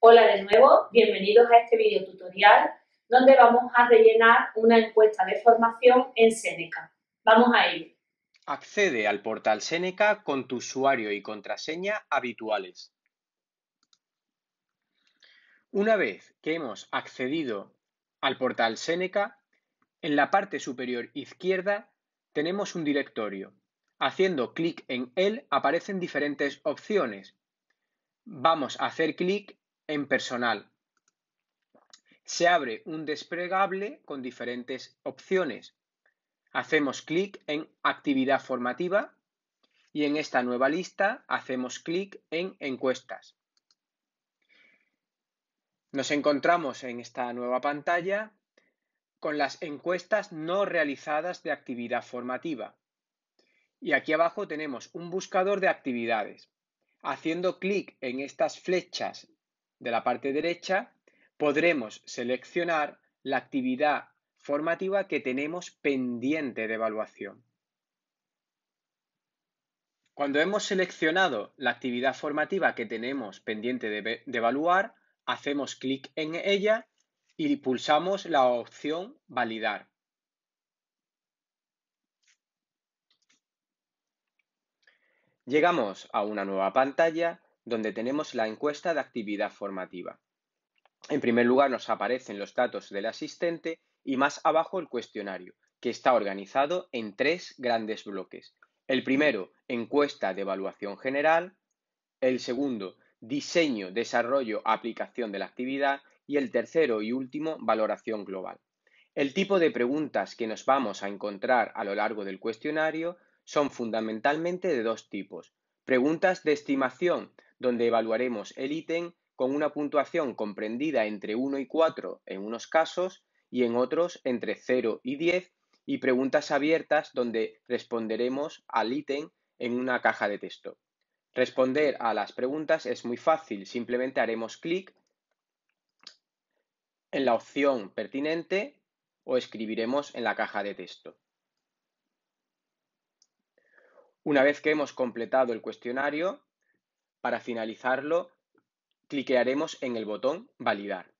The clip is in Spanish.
Hola de nuevo, bienvenidos a este video tutorial donde vamos a rellenar una encuesta de formación en Seneca. Vamos a ir. Accede al portal Seneca con tu usuario y contraseña habituales. Una vez que hemos accedido al portal Seneca, en la parte superior izquierda tenemos un directorio. Haciendo clic en él aparecen diferentes opciones Vamos a hacer clic en personal. Se abre un desplegable con diferentes opciones. Hacemos clic en actividad formativa y en esta nueva lista hacemos clic en encuestas. Nos encontramos en esta nueva pantalla con las encuestas no realizadas de actividad formativa. Y aquí abajo tenemos un buscador de actividades. Haciendo clic en estas flechas de la parte derecha, podremos seleccionar la actividad formativa que tenemos pendiente de evaluación. Cuando hemos seleccionado la actividad formativa que tenemos pendiente de, evaluar, hacemos clic en ella y pulsamos la opción Validar. Llegamos a una nueva pantalla donde tenemos la encuesta de actividad formativa. En primer lugar nos aparecen los datos del asistente y más abajo el cuestionario, que está organizado en tres grandes bloques. El primero, encuesta de evaluación general. El segundo, diseño, desarrollo, aplicación de la actividad. Y el tercero y último, valoración global. El tipo de preguntas que nos vamos a encontrar a lo largo del cuestionario son fundamentalmente de dos tipos. Preguntas de estimación, donde evaluaremos el ítem con una puntuación comprendida entre 1 y 4 en unos casos y en otros entre 0 y 10, y preguntas abiertas donde responderemos al ítem en una caja de texto. Responder a las preguntas es muy fácil, simplemente haremos clic en la opción pertinente o escribiremos en la caja de texto. Una vez que hemos completado el cuestionario, para finalizarlo, cliquearemos en el botón Validar.